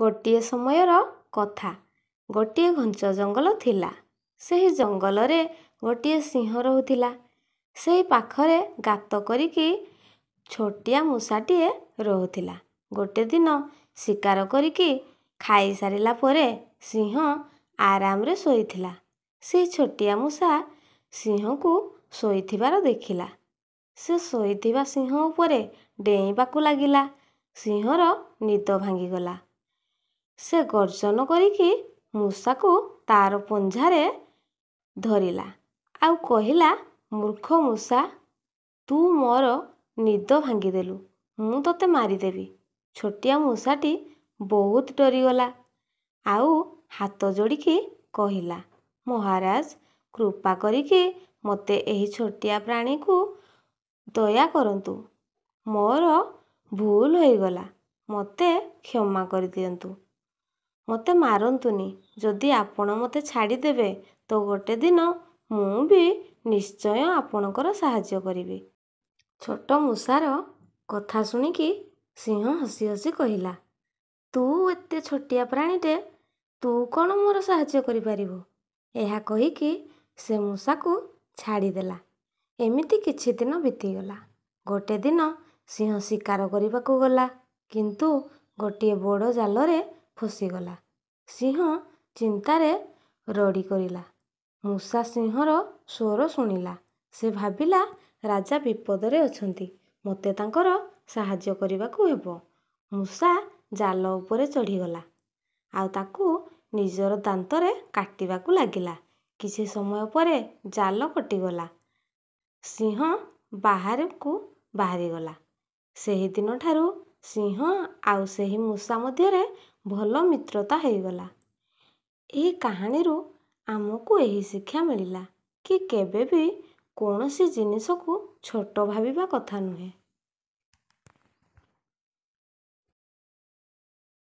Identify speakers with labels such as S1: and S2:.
S1: ଗୋଟିଏ ସମୟର କଥା ଗୋଟିଏ ଘଞ୍ଚ ଜଙ୍ଗଲ ଥିଲା ସେହି ଜଙ୍ଗଲରେ ଗୋଟିଏ ସିଂହ ରହୁଥିଲା ସେହି ପାଖରେ ଗାତ କରିକି ଛୋଟିଆ ମୂଷାଟିଏ ରହୁଥିଲା ଗୋଟିଏ ଦିନ ଶିକାର କରିକି ଖାଇସାରିଲା ପରେ ସିଂହ ଆରାମରେ ଶୋଇଥିଲା ସେହି ଛୋଟିଆ ମୂଷା ସିଂହକୁ ଶୋଇଥିବାର ଦେଖିଲା ସେ ଶୋଇଥିବା ସିଂହ ଉପରେ ଡେଇଁବାକୁ ଲାଗିଲା ସିଂହର ନିଦ ଭାଙ୍ଗିଗଲା ସେ ଗର୍ଜନ କରିକି ମୂଷାକୁ ତାର ପଞ୍ଝାରେ ଧରିଲା ଆଉ କହିଲା ମୂର୍ଖ ମୂଷା ତୁ ମୋର ନିଦ ଭାଙ୍ଗିଦେଲୁ ମୁଁ ତତେ ମାରିଦେବି ଛୋଟିଆ ମୂଷାଟି ବହୁତ ଡରିଗଲା ଆଉ ହାତ ଯୋଡ଼ିକି କହିଲା ମହାରାଜ କୃପା କରିକି ମୋତେ ଏହି ଛୋଟିଆ ପ୍ରାଣୀକୁ ଦୟା କରନ୍ତୁ ମୋର ଭୁଲ ହୋଇଗଲା ମୋତେ କ୍ଷମା କରିଦିଅନ୍ତୁ ମୋତେ ମାରନ୍ତୁନି ଯଦି ଆପଣ ମୋତେ ଛାଡ଼ିଦେବେ ତ ଗୋଟେ ଦିନ ମୁଁ ବି ନିଶ୍ଚୟ ଆପଣଙ୍କର ସାହାଯ୍ୟ କରିବି ଛୋଟ ମୂଷାର କଥା ଶୁଣିକି ସିଂହ ହସି ହସି କହିଲା ତୁ ଏତେ ଛୋଟିଆ ପ୍ରାଣୀଟେ ତୁ କ'ଣ ମୋର ସାହାଯ୍ୟ କରିପାରିବୁ ଏହା କହିକି ସେ ମୂଷାକୁ ଛାଡ଼ିଦେଲା ଏମିତି କିଛି ଦିନ ବିତିଗଲା ଗୋଟେ ଦିନ ସିଂହ ଶିକାର କରିବାକୁ ଗଲା କିନ୍ତୁ ଗୋଟିଏ ବଡ଼ ଜାଲରେ ଖସିଗଲା ସିଂହ ଚିନ୍ତାରେ ରଡ଼ି କରିଲା ମୂଷା ସିଂହର ସ୍ୱର ଶୁଣିଲା ସେ ଭାବିଲା ରାଜା ବିପଦରେ ଅଛନ୍ତି ମୋତେ ତାଙ୍କର ସାହାଯ୍ୟ କରିବାକୁ ହେବ ମୂଷା ଜାଲ ଉପରେ ଚଢ଼ିଗଲା ଆଉ ତାକୁ ନିଜର ଦାନ୍ତରେ କାଟିବାକୁ ଲାଗିଲା କିଛି ସମୟ ପରେ ଜାଲ କଟିଗଲା ସିଂହ ବାହାରକୁ ବାହାରିଗଲା ସେହିଦିନଠାରୁ ସିଂହ ଆଉ ସେହି ମୂଷା ମଧ୍ୟରେ ଭଲ ମିତ୍ରତା ହୋଇଗଲା ଏହି କାହାଣୀରୁ ଆମକୁ ଏହି ଶିକ୍ଷା ମିଳିଲା କି କେବେ ବି କୌଣସି ଜିନିଷକୁ ଛୋଟ ଭାବିବା କଥା ନୁହେଁ